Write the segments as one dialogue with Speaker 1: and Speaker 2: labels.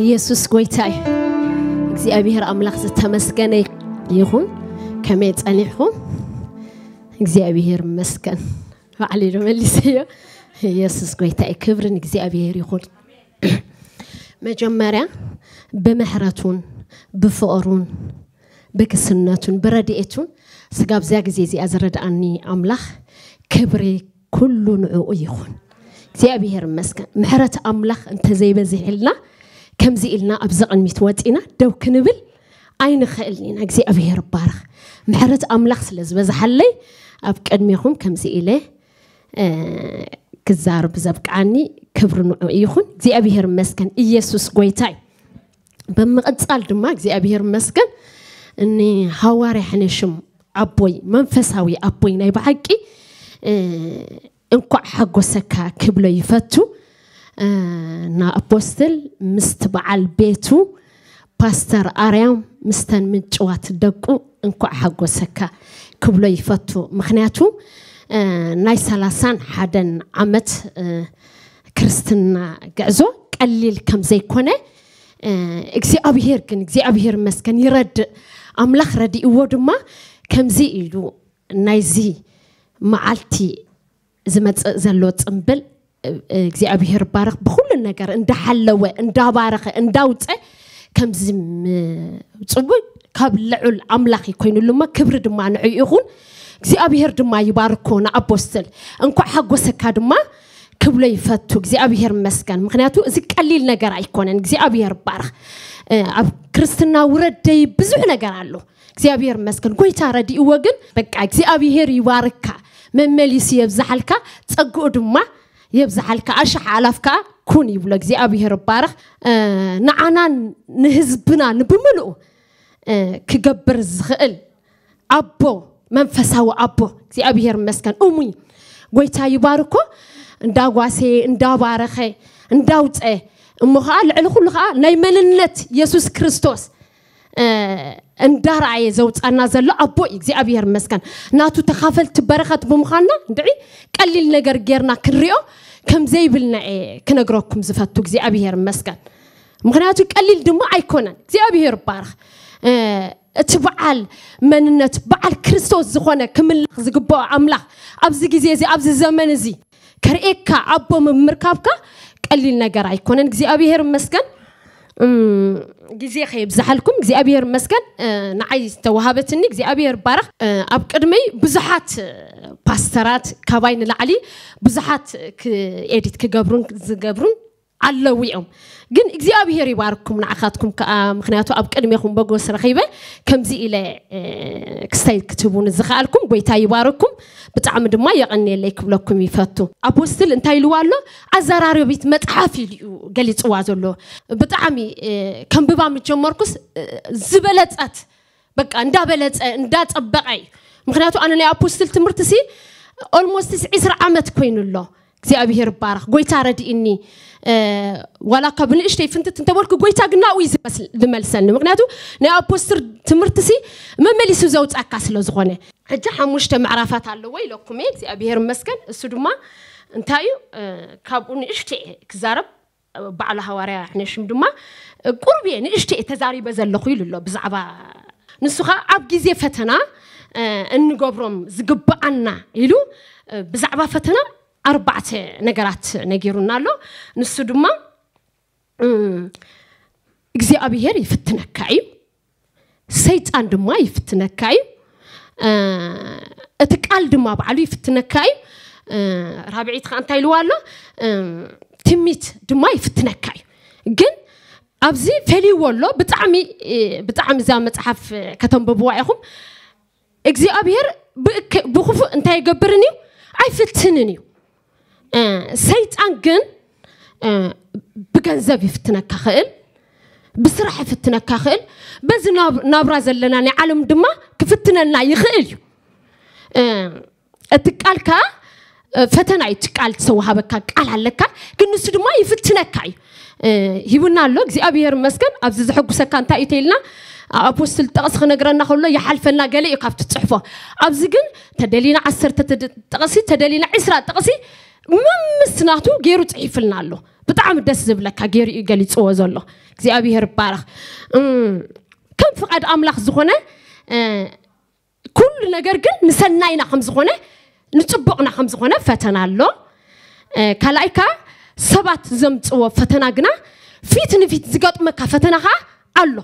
Speaker 1: ኢየሱስ ጎይታይ እግዚኣብሔር ኣምላኽ ዝተመስገነ ይኹን ከመይ ፀኒዕኹም እግዚኣብሔር መስገን ባዕሊ መሊሰ እዮ ኢየሱስ ጎይታይ ክብርን እግዚኣብሔር ይኹን መጀመርያ ብምሕረቱን ብፍቕሩን ብክስነቱን ብረድኤቱን ስጋብ እዚያ ግዜ እዚኣ ዝረድኣኒ ኣምላኽ ክብሪ ኩሉ ንዕኡ ይኹን እግዚኣብሄር መስገን ምሕረት ኣምላኽ እንተዘይበዝሒልና ከምዚ ኢልና ኣብ ዝቕድሚት ወፂና ደው ክንብል ኣይንኽእልን ኢና እግዚኣብሄር ባርኽ ምሕረት ኣምላኽ ስለ ዝበዝሓለይ ኣብ ቅድሚኹም ከምዚ ኢለ ክዛርብ ዘብቃዓኒ ክብሪ ንዑ ይኹን እግዚኣብሄር መስገን ኢየሱስ ጎይታ እዩ ብምቕፃል ድማ እግዚኣብሄር መስገን እኒ ሃዋርያ ሕነሽም ኣቦይ መንፈሳዊ ኣቦይ ናይ ብሓቂ እንኳዕ ሓጎሰካ ክብሎ ይፈቱ ና ኣፖስትል ምስቲ በዓል ቤቱ ፓስተር ኣርያም ምስተን ምንጭዋት ደቁ እንኳዕ ሓጎሰካ ክብሎ ይፈቱ ምክንያቱ ናይ ሰላሳን ሓደን ዓመት ክርስትና ጉዕዞ ቀሊል ከም ዘይኮነ እግዚኣብሄር ግን እግዚኣብሄር መስገን ይረድእ ኣምላኽ ረዲእዎ ድማ ከምዚ ኢሉ ናይዚ መዓልቲ ዝመፅእ ዘሎ ፅምብል እግዚኣብሔር ባረኽ ብኩሉ ነገር እንዳሓለወ እንዳባረኸ እንዳውፀ ከምዚ ፅቡቅ ካብ ልዑል ኣምላኽ ኮይኑሉ ማ ክብሪ ድማ ንዕ ይኹን እግዚኣብሄር ድማ ይባርኮ ንኣቦስትል እንኳዕ ሓጎሰካ ድማ ክብሎ ይፈቱ እግዚኣብሄር መስገን ምክንያቱ እዚ ቀሊል ነገር ኣይኮነን እግዚኣብሄር ባርኽ ኣብ ክርስትና ውረደይ ብዙሕ ነገር ኣሎ እግዚኣብሄር መስገን ጎይታ ረዲእዎ ግን በቃ እግዚኣብሄር ይባርካ መመሊሱ የብዛሓልካ ፀግኡ ድማ يبزحلك أشح علفك كوني يبلغ زي أبي هربارخ آه، نعنا نهزبنا نبملو آه، كجبر زغل أبو منفساو أبو زي أبي مسكن أمي ويتا يباركو نداواسي ندابارخي نداوت مخال العلخ لخا نيمننت يسوس كريستوس እንዳረኣየ ዘውፃና ዘሎ ኣቦ እግዚኣብሄር መስከን ናቱ ተኻፈልቲ በረኸት ብምዃንና እንድዒ ቀሊል ነገር ጌርና ክንሪኦ ከምዘይብልና ዘይብልና እየ ክነግረኩም ዝፈቱ እግዚኣብሄር መስከን ምክንያቱ ቀሊል ድማ ኣይኮነን እግዚኣብሄር ባርኽ እቲ በዓል መንነት በዓል ክርስቶስ ዝኾነ ክምላኽ ዝግበኦ ኣምላኽ ኣብዚ ግዜ እዚ ኣብዚ ዘመን እዚ ከርእካ ኣቦ ምምርካብካ ቀሊል ነገር ኣይኮነን እግዚኣብሄር መስከን ግዜ ከየብዝሓልኩም እግዚኣብሔር መስገን ንዓይ ዝተዋሃበትኒ እግዚኣብሔር ባረኽ ኣብ ቅድመይ ብዙሓት ፓስተራት ካባይ ንላዕሊ ብዙሓት ኤዲት ክገብሩን ዝገብሩን ኣለዉ እዮም ግን እግዚኣብሄር ይባርኩም ንዓኻትኩም ከዓ ምክንያቱ ኣብ ቅድሚኹም በጎስ ረኺበ ከምዚ ኢለ ክስተይ ክትህቡን ዝኽኣልኩም ጎይታ ይባርኩም ብጣዕሚ ድማ የቐኒየለይ ክብለኩም ይፈቱ ኣፖስትል እንታይ ኢልዋ ኣሎ ኣዘራረቢት መፅሓፍ ኢሉ ገሊፅዋ ዘሎ ብጣዕሚ ከም ከንብባ ምጀመርኩስ ዝበለፀት በቃ እንዳበለፀ እንዳፀበቐ እዩ ምክንያቱ ኣነ ናይ ኣፖስትል ትምህርቲ ሲ ኦልሞስት 20 ዓመት ኮይኑ ኣሎ እግዚኣብሔር ባራኽ ጎይታ ረድእኒ ዋላ ካብ ንእሽተይ ፍንትት እንተበልኩ ጎይታ ግና ናብኡ ዝመልሰኒ ምክንያቱ ናይ ኣፖስትር ትምህርቲ ሲ መመሊሱ ዘውፃካ ስለ ዝኾነ ሕጂ ሓሙሽተ ማዕራፋት ኣለዎ ኢለኩም እየ እግዚኣብሔር መስገን እሱ ድማ እንታይ እዩ ካብኡ ንእሽተ ክዛረብ ባዕሉ ሃዋርያ ሕነሽም ድማ ቁርብ እየ ንእሽተ ተዛሪበ ዘለኹ ኢሉ ኣሎ ብዛዕባ ንሱ ከዓ ኣብ ግዜ ፈተና እንገብሮም ዝግብኣና ኢሉ ብዛዕባ ፈተና ኣርባዕተ ነገራት ነጊሩና ኣሎ ንሱ ድማ እግዚኣብሄር ይፍትነካ እዩ ሰይጣን ድማ ይፍትነካ እዩ እቲ ቃል ድማ ባዕሉ ይፍትነካ እዩ ራብዒት ከዓ እንታይ ኢልዋ ኣሎ ትሚት ድማ ይፍትነካ እዩ ግን ኣብዚ ፈልይዎ ኣሎ ብጣዕሚ ብጣዕሚ እዛ መፅሓፍ ከተንብብዋ ኢኹም እግዚኣብሄር ብክፉእ እንታይ ይገብርን እዩ ኣይፍትንን እዩ ሰይጣን ግን ብገንዘብ ይፍትነካ ክእል ብስራሕ ይፍትነካ ክእል በዚ ናብራ ዘለና ናይ ዓለም ድማ ክፍትነና ይኽእል እዩ እቲ ቃል ከዓ ፈተና እዩ እቲ ቃል ዝተዋሃበካ ቃል ኣለካ ግን ንሱ ድማ ይፍትነካ እዩ ሂቡና ኣሎ እግዚኣብሔር መስገን ኣብዚ ዘሐጉሰካ እንታይ እዩ ተይልና ኣፖስትል ጠቕስ ክነግረና ከሎ ይሓልፈና ገለ እዩ ካብቲ ፅሑፎ ኣብዚ ግን ተደሊና ዓሰርተ ጠቕሲ ተደሊና ዒስራ ጠቕሲ መምስ ገይሩ ፅሒፍልና ኣሎ ብጣዕሚ ደስ ዝብለካ ገይሩ እዩ ገሊፅዎ ዘሎ እግዚኣብሄር ይባረኽ ከም ፍቓድ ኣምላኽ ዝኾነ ኩሉ ነገር ግን ንሰናይና ከም ዝኾነ ንፅቡቕና ከም ዝኾነ ፈተና ኣሎ ካልኣይ ከዓ ሰባት ዘምፅዎ ፈተና ግና ፊት ንፊት ዝገጥመካ ፈተና ከዓ ኣሎ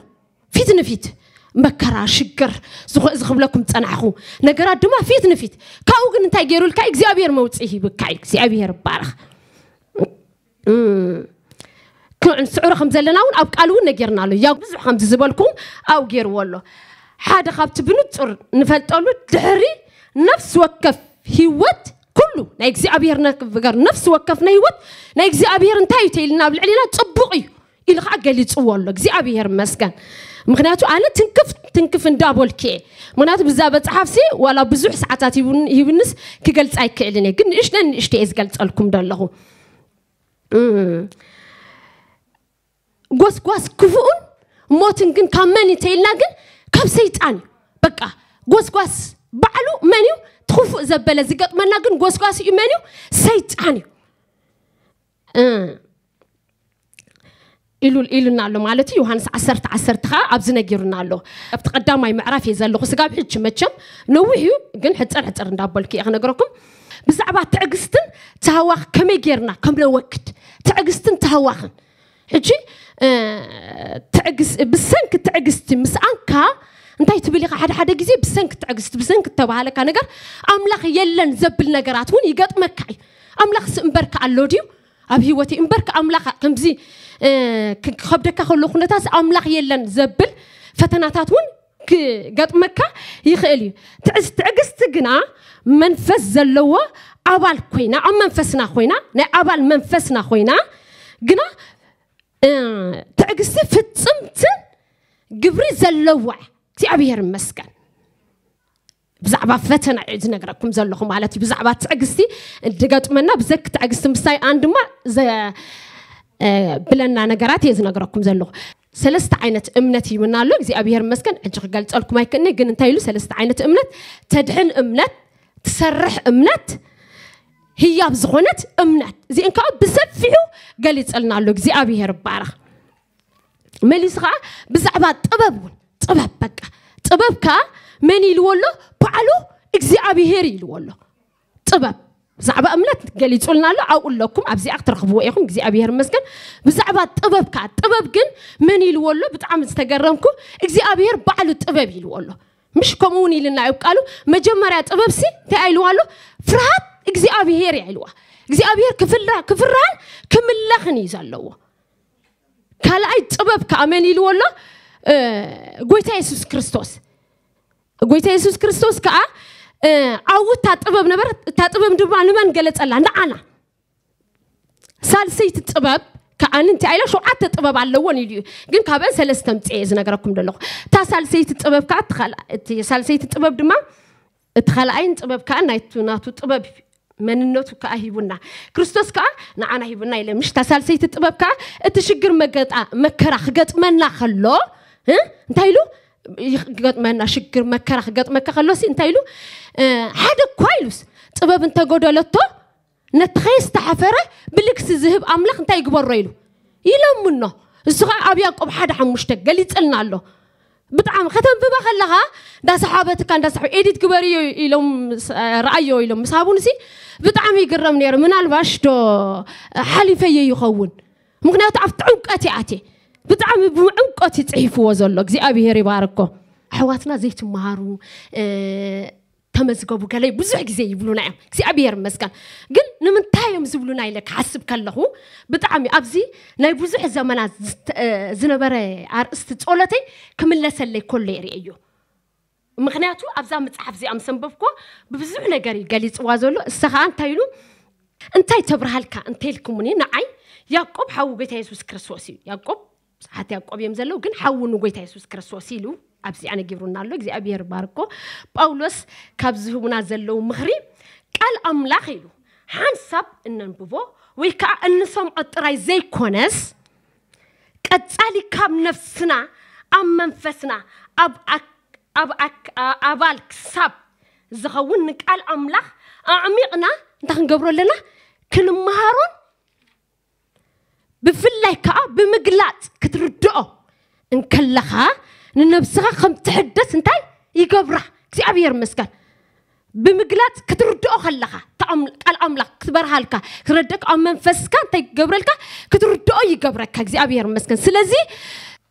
Speaker 1: ፊት ንፊት مكرا شجر زخ زخبلكم تصنعخو نجرات دما فيت نفيت كاو كن انتاي غيرو لك اغزيابير موصي بك اغزيابير بارخ كنسعر خمس لنا ون او قالو نغيرنا له يا بزح خمس زبلكم او غير والله حدا خابت بنطر نفلطلو دحري نفس وكف هيوت كله ናይ እግዚኣብሔር ነገር ነፍሲ ወከፍ ናይ ህይወት ናይ እግዚኣብሔር እንታይ እዩ ተይልና ኣብ ልዕሊና ፅቡቕ እዩ ኢሉ ከዓ ምክንያቱ ኣነ ትንክፍ ትንክፍ እንዳበልክ እየ ምክንያቱ ብዛ በፀሓፍሲ ዋላ ብዙሕ ሰዓታት ሂብንስ ክገልፅ ኣይክእልን እየ ግን ንእሽተ ንእሽተ እየ ዝገልፀልኩም ደለኹ ጎስጓስ ክፉኡን ሞትን ግን ካብ መን እንተይልና ግን ካብ ሰይጣን እዩ በቃ ጎስጓስ ባዕሉ መን እዩ ትኽፉእ ዘበለ ዝገጥመና ግን ጎስጓስ እዩ መን እዩ ሰይጣን እዩ إلو إلو نالو مالتي يوهانس عسرت عسرت خا أبزنا جيرو نالو أبتقدام ما يمعرف يزلو خس قاب حج متشم نوهيو جن حتر حتر ندابلكي أنا قرقم بزعبا تعجستن تهواخ كم يجيرنا كم لو وقت تعجستن تهواخن حجي تعجس بسنك تعجستي مسأنكا እንታይ ትብል ኢኻ ሓደ ሓደ ግዜ ብሰንክ ትዕግዝ ብሰንክ እተባሃለካ ነገር ኣምላኽ የለን ዘብል ነገራት እውን ይገጥመካ እዩ ኣምላኽ ስእምበርካ ኣሎ ድዩ ኣብ ሂወት እምበር ኣምላኽ ከምዚ ክከብደካ ከሎ ኩነታት ኣምላኽ የለን ዘብል ፈተናታት እውን ክገጥመካ ይኽእል እዩ ትዕግስቲ ግና መንፈስ ዘለዎ ኣባል ኮይና ኣብ መንፈስና ኮይና ናይ ኣባል መንፈስና ኮይና ግና ትዕግስቲ ፍፅምትን ግብሪ ዘለዋ እግዚኣብሄር መስቀን بزعبة فتنة عيد نقرأكم زلكم على تي بزعبة تعجستي دقت منا بزك تعجست مساي عندما ز بلنا نقرأتي إذا نقرأكم زلك سلست عينة أمنتي من الله زي أبيهر مسكن أنت قلت لكم هاي كني جن تايلو سلست عينة أمنت تدعن أمنت تسرح أمنت هي بزغنة أمنت زي إنك بسب فيه قلت ألنا لوك زي أبيهر بارخ ملي صغا بزعبة طببون طبب بقى ጥበብካ መን ኢልዎ ኣሎ በዓሉ እግዚኣብሄር ኢልዎ ኣሎ ጥበብ ብዛዕባ እምነት ገሊፁልና ኣሎ ኣብኡ ኣለኩም ኣብዚኣ ክትረኽብዎ ኢኹም እግዚኣብሄር መስገን ብዛዕባ ጥበብካ ጥበብ ግን መን ኢልዎ ኣሎ ብጣዕሚ ዝተገረምኩ እግዚኣብሄር ባዕሉ ጥበብ ኢልዎ ኣሎ ምሽ ከምኡ እውን ኢልና እዩ ቃሉ መጀመርያ ጥበብሲ እንታይ ኢልዋ ኣሎ ፍርሃት እግዚኣብሄር እያ ኢልዋ እግዚኣብሄር ክፍርሃን ክምለኽን እዩ ዘለዎ ካልኣይ ጥበብ ከዓ መን ኢልዎ ኣሎ ጎይታ የሱስ ክርስቶስ ጎይታ የሱስ ክርስቶስ ከዓ ኣብኡ ታጥበብ ነበር እታጥበብ ድማ ንመን ገለፀላ ንዓና ሳልሰይቲ ጥበብ ከዓኒ እንታይ ኢለ ሸውዓተ ጥበብ ኣለዎን ኢሉ እዩ ግን ካብአን ሰለስተ ምፅአ እየ ዝነገረኩም ዘለኹ እታ ሳልሰይቲ ጥበብ ከዓ ሳልሰይቲ ጥበብ ድማ እቲ ካልኣይን ጥበብ ከዓ ናይቱ ናቱ ጥበብ መንነቱ ከዓ ሂቡና ክርስቶስ ከዓ ንዓና ሂቡና ኢለ ምሽ እታ ሳልሰይቲ ጥበብ ከዓ እቲ ሽግር መከራ ክገጥመና ከሎ እንታይ ኢሉ ይገጥመና ሽግር መከራ ክገጥመካ ከሎሲ እንታይ ኢሉ ሓደ እኳ ኢሉስ ጥበብ እንተጎደለቶ ነቲ ከየስተሓፈረ ብልግሲ ዝህብ ኣምላኽ እንታይ ይግበሮ ኢሉ ይለምኖ እሱ ከዓ ኣብ ያቆብ ሓደ ሓሙሽተ ገሊፅልና ኣሎ ብጣዕሚ ከተንብባ ከለኻ እንዳሰሓበትካ እንዳሰሓ ኤዲት ግበርዮ ኢሎም ረኣዮ ኢሎም ምስ ሃቡን እሲ ብጣዕሚ ይግረም ነይሩ ምናልባሽ ዶ ሓሊፈየ ይኸውን ምክንያቱ ኣብቲ ዕውቀት ይኣትየ ብጣዕሚ ብዕምቆት ይፅሒፍዎ ዘሎ እግዚኣብሄር ይባርኮ ኣሕዋትና ዘይትመሃሩ ተመዝገቡ ገለ ብዙሕ ግዜ ይብሉና እዮም እግዚኣብሔር መስገን ግን ንምንታይ እዮም ዝብሉና ኢለ ክሓስብ ከለኹ ብጣዕሚ ኣብዚ ናይ ብዙሕ ዘመናት ዝነበረ ኣርእስቲ ጸሎተይ ክምለሰለይ ከሎ የርኢ እዩ ምክንያቱ ኣብዛ መፅሓፍ እዚኣ ምሰንበብኮ ብብዙሕ ነገር እዩ ገሊፅዋ ዘሎ እሳ ከዓ እንታይ ኢሉ እንታይ ተብርሃልካ እንተይልኩምኒ ንዓይ ያዕቆብ ሓዊ ጌታ የሱስ ክርስቶስ እዩ ያዕቆብ ساعتي أقوم زلوا كن حاولوا جيت يسوع كرسوس يلو أبزي أنا جبرنا له زي أبي يرباركو بولس كابزه منازلوا مغري قال أملاخ يلو حنسب إن نبوه ويكا إن سم أتري زي كونس قد سالي كم نفسنا أم منفسنا أب أك أب أك أبال كسب زغون قال أملاخ أعمقنا نتنقبرو لنا كل مهارون بفلاي آه، كا بمقلات كتردو انكلخا آه، ننبسخا خم تحدث انتي يقبرا كسي ابير مسكن بمقلات كتردو خلخا تعمل الاملاك كتبرهالكا كتردك او منفسكا تيقبرلكا كتردو يقبرك كسي ابير مسكن سلازي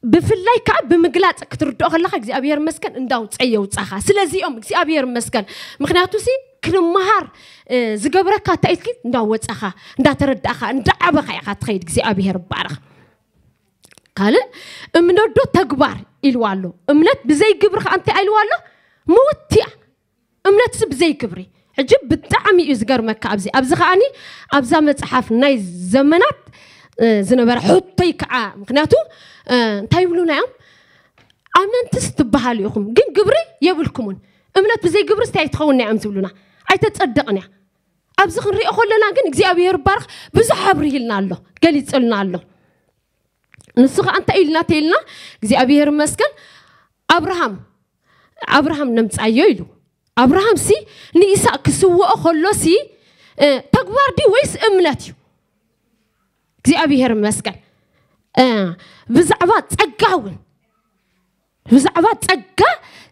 Speaker 1: بفلاي كعب بمقلات كتردو خلاك زي أبير مسكن انداو تعيه وتسخا سلازي أمك زي أبير مسكن مخناتو سي كل مهار زقبرك تأيدك انداو وتسخا اندا ترد أخا اندا عبقا يخا تخيد زي أبير بارخ قال امنو دو تقبار الوالو امنات بزي قبرك انت الوالو موتيا امنات بزي قبري عجب بتعمي ازقر مكا ابزي ابزخاني ابزا متحف ناي زمنات ዝነበረ ሕቶይ ከዓ ምክንያቱ እንታይ ይብሉና እዮም ኣመንትስ ትበሃሉ ኢኹም ግን ግብሪ የብልኩምን እምነት ብዘይ ግብሪ ስታይ ትኸውና እዮም ዝብሉና ኣይተፀደቕን እያ ኣብዚ ክንሪኦ ከለና ግን እግዚኣብሄር ባርኽ ብዙሕ ኣብሪ ኣብርሂልና ኣሎ ገሊፅልና ኣሎ ንሱ ከዓ እንታይ ኢልና ተኢልና እግዚኣብሄር መስገን ኣብርሃም ኣብርሃም ነምፃዮ ኢሉ ኣብርሃም ሲ ንኢሳቅ ክስውኦ ከሎ ሲ ተግባር ዲ ወይስ እምነት እዩ እግዚኣብሔር ይመስገን ብዛዕባ ፀጋ እውን ብዛዕባ ፀጋ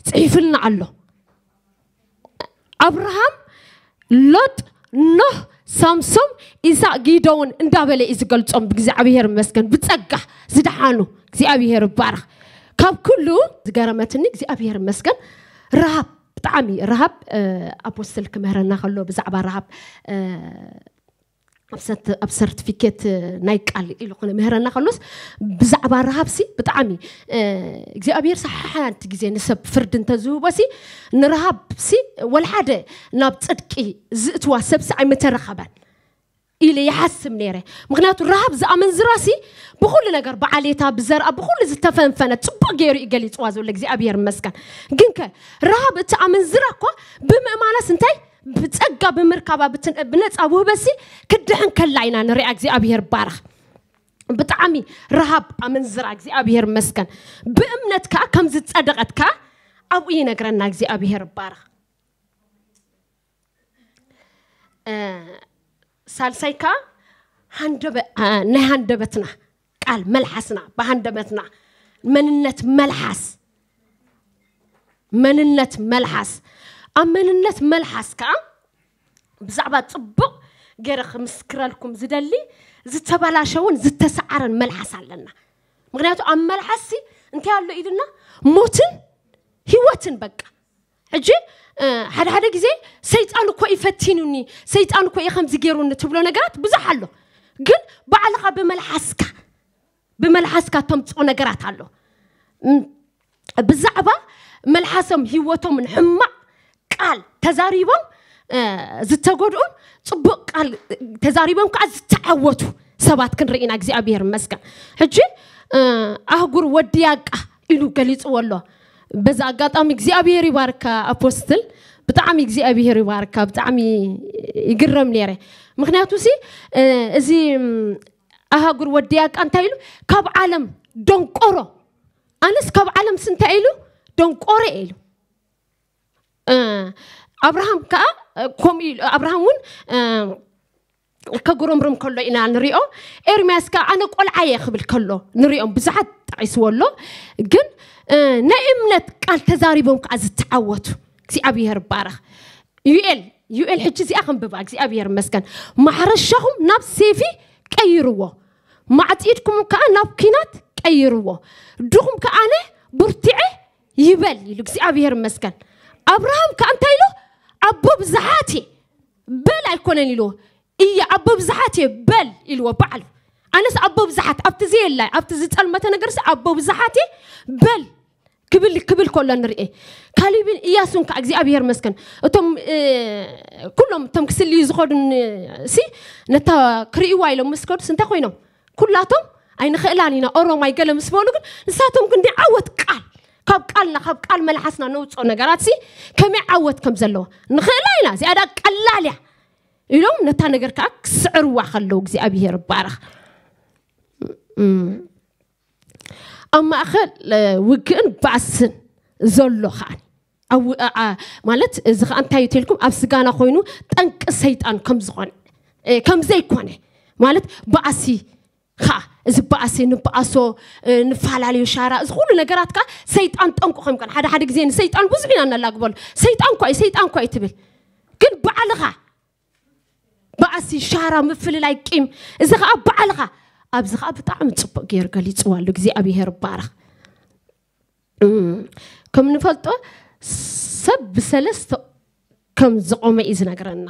Speaker 1: ፅሒፍልና ኣሎ ኣብርሃም ሎጥ ኖህ ሳምሶም ኢሳቅ ጊደውን እንዳበለ እዩ ዝገልፆም እግዚኣብሔር መስገን ብፀጋ ዝደሓኑ እግዚኣብሄር ይባርኽ ካብ ኩሉ ዝገረመትኒ እግዚኣብሄር መስገን ረሃብ ብጣዕሚ ረሃብ ኣፖስትል ክምህረና ከሎ ብዛዕባ ረሃብ ኣብ ሰርቲፊኬት ናይ ቃል ኢልኾነ ምህረና ከሎስ ብዛዕባ ረሃብሲ ብጣዕሚ እግዚኣብሔር ሳሓንቲ ግዜ ንሰብ ፍርድ እንተዝህቦሲ ንረሃብሲ ወልሓደ ናብ ፅድቂ ዝእትዋ ሰብሲ ኣይመተረኸበን ኢለ ይሓስብ ነይረ ምክንያቱ ረሃብ ዝኣመን ዝራሲ ብኩሉ ነገር ብዓሌታ ብዘርአ ብኩሉ ዝተፈንፈነ ፅቡቅ ገይሩ እዩ ገሊፅዋ ዘሎ እግዚኣብሔር መስከን ግን ከ ረሃብ እቲ ኣመን ዝራ እኳ ብምእማናስ እንታይ ብፀጋ ብምርካባ ብነፃ ውህበሲ ክድሕን ከላ ኢና ንሪያ እግዚኣብሄር ባርኽ ብጣዕሚ ረሃብ ኣመንዝራ እግዚኣብሄር መስከን ብእምነት ከዓ ከምዚ ፀደቐት ከዓ ኣብኡ ይነግረና እግዚኣብሄር ባርኽ ሳልሳይ ከዓ ናይ ሃንደበትና ቃል መልሓስና ብሃንደበትና መንነት መልሓስ መንነት መልሓስ أمننت ملحسك أه؟ بزعبة طبق جرخ مسكر لكم زدلي زتبلا شون زتسعر الملحس علينا مغنياتو أم ملحسي أنت على إيدنا موتن هيوتن بقى عجي أه حد حد جزي سيد أنا كوي فتينوني سيد أنا كوي خمس جيرون تبلو نجات بزحلو قل بعلقة بملحسك بملحسك تم تونا جرات علو بزعبة ملحسهم هيوتهم من حمّة ቃል ተዛሪቦም ዝተጎድኡን ፅቡቅ ቃል ተዛሪቦም ከዓ ዝተዓወቱ ሰባት ክንርኢና እግዚኣብሄር እግዚኣብሔር ሕጂ ኣህጉር ወዲ ያቃ ኢሉ ገሊፅዎ ኣሎ በዚ ኣጋጣሚ እግዚኣብሄር ይባርካ ኣፖስትል ብጣዕሚ እግዚኣብሄር ይባርካ ብጣዕሚ ይግረም ነረ ምክንያቱ ሲ እዚ ኣሃጉር ወዲ ያቃ እንታይ ኢሉ ካብ ዓለም ደንቆሮ ኣነስ ካብ ዓለም ስ እንታይ ኢሉ ደንቆሮ ኢሉ ኣብርሃም ከዓ ከምኡ ኢሉ ኣብርሃም እውን ከጉረምርም ከሎ ኢና ንሪኦ ኤርምያስ ከዓ ኣነ ቆልዓ እየ ክብል ከሎ ንሪኦም ብዙሓት ጠቂስዎ ኣሎ ግን ናይ እምነት ቃል ተዛሪቦም ከዓ ዝተዓወቱ እግዚኣብሄር ባረኽ ዩኤል ዩኤል ሕጂ እዚኣ ክንብባ እግዚኣብሄር መስገን ማሕረሻኹም ናብ ሴፊ ቀይርዎ ማዕፂድኩም ከዓ ናብ ኪናት ቀይርዎ ድኹም ከዓነ ብርትዐ ይበል ኢሉ እግዚኣብሄር መስገን ኣብርሃም ከዓ እንታይ ኢሉ ኣቦ ብዛሓት በል ኣይኮነን ኢልዎ እየ ኣቦ ብዛሓት እየ በል ኢልዎ በዓሉ ኣነስ ኣቦ ብዛሓት ኣብቲ ዘየላይ ኣብቲ ዝፀልመተ ነገርሲ ኣቦ ብዛሓት በል ክብል ክብል ከሎ ንርኢ ካሊብን እያሱን ከዓ እግዚኣብሄር መስከን እቶም ኩሎም እቶም ክስልዩ ዝኸዱን ሲ ነታ ክርእዋ ኢሎም ምስ ከዱስ እንታይ ኮይኖም ኩላቶም ኣይንኽእላን ኢና ኦሮማይ ገለ ምስ በሉ ግን ንሳቶም ግን ናይ ዓወት ቃል ካብ ቃልና ካብ ቃል መላሓስና ነውፅኦ ነገራት ሲ ከመይ ዓወት ከም ዘለዎ ንኽእላ ኢና እዚኣዳ ቀላል እያ ኢሎም ነታ ነገር ከዓ ክስዕርዋ ከለዉ እግዚኣብሄር ባረኽ ኣብ ማእኸል ውግእን ባእስን ዘሎ ከዓ ማለት እዚ ከዓ እንታይ እዩ ተልኩም ኣብ ስጋና ኮይኑ ጠንቂ ሰይጣን ከምዝኾነ ከምዘይኮነ ማለት ባእሲ ከዓ ዝበእሲ ንበኣሶ ንፈላለዩ ሻራ እዚ ኩሉ ነገራትካ ሰይጣን ጠንቁ ኮይምካ ሓደ ሓደ ግዜ ንሰይጣን ብዙሕ ኢና እናላግበሉ ሰይጣን እኳ እዩ ሰይጣን እኳ እዩ ትብል ግን በዓልኻ በኣሲ ሻራ ምፍልላይ ቂም እዚ ከዓ በዓልኻ ኣብዚ ከዓ ብጣዕሚ ፅቡቅ ገይሩ ገሊፅዋ ኣሎ እግዚኣብሄር ባረኽ ከም ንፈልጦ ሰብ ብሰለስተ ከም ዝቆመ እዩ ዝነግረና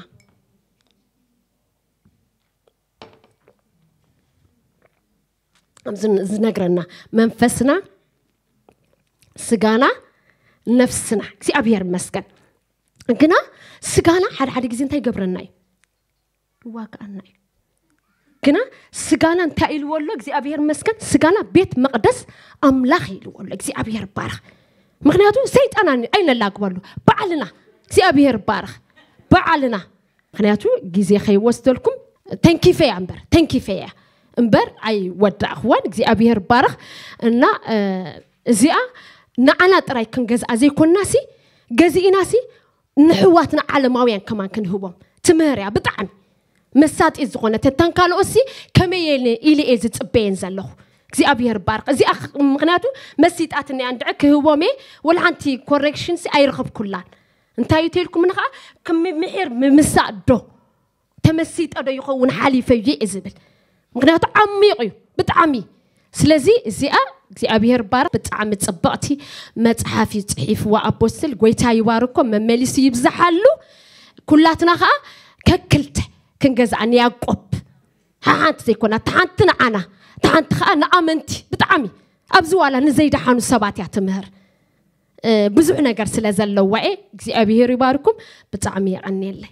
Speaker 1: ዝነግረና መንፈስና ስጋና ነፍስና እግዚኣብሔር መስገን ግና ስጋና ሓደ ሓደ ግዜ እንታይ ገብረና እዩ ይዋግኣና እዩ ግና ስጋና እንታይ ኢልዎ ኣሎ እግዚኣብሔር መስገን ስጋና ቤት መቅደስ ኣምላኽ ኢልዎ ኣሎ እግዚኣብሔር ባርኽ ምክንያቱ ሰይጣና ኣይነላግበሉ በዓልና እግዚኣብሔር ባርኽ በዓልና ምክንያቱ ግዜ ከይወስደልኩም ተንኪፈ እምበር ተንኪፈ امبر اي ودا اخوان زي ابيهر بارخ انا زي انا انا تراي كن غز ازي كون ناسي غزي ناسي نحواتنا عالماويان كمان كن هو تمريا بطعم مسات از غنا تتنكالو اسي كمي الي از تبين زلو زي ابيهر بارق زي اخ مغناتو مسيت اتني عندك هو مي ولا انتي كوريكشن سي اي رغب كلان انت يتيلكم نخا كم مهر مسات دو تمسيت ادو يخون حالي في ازبل ምክንያቱ ዓሚቕ እዩ ብጣዕሚ ስለዚ እዚኣ እግዚኣብሄር ባር ብጣዕሚ ፅብቕቲ መፅሓፍ እዩ ፅሒፍዋ ኣፖስትል ጎይታ ይባርኮ መመሊሲ ይብዛሓሉ ኩላትና ከዓ ከክልተ ክንገዛእ ንያቆብ ሓሓንቲ ዘይኮና ተሓንቲ ንዓና ተሓንቲ ከዓ ንኣመንቲ ብጣዕሚ ኣብዚ ዋላ ንዘይደሓኑ ሰባት እያ ትምህር ብዙሕ ነገር ስለ ዘለዋ እየ እግዚኣብሄር ይባርኩም ብጣዕሚ የቐኒየለይ